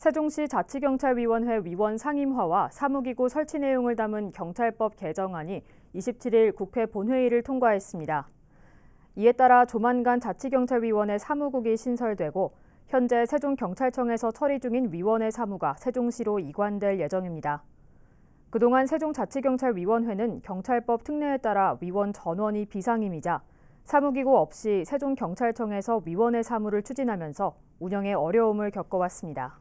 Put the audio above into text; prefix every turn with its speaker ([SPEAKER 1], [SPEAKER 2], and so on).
[SPEAKER 1] 세종시 자치경찰위원회 위원 상임화와 사무기구 설치 내용을 담은 경찰법 개정안이 27일 국회 본회의를 통과했습니다. 이에 따라 조만간 자치경찰위원회 사무국이 신설되고 현재 세종경찰청에서 처리 중인 위원회 사무가 세종시로 이관될 예정입니다. 그동안 세종자치경찰위원회는 경찰법 특례에 따라 위원 전원이 비상임이자 사무기구 없이 세종경찰청에서 위원회 사무를 추진하면서 운영에 어려움을 겪어왔습니다.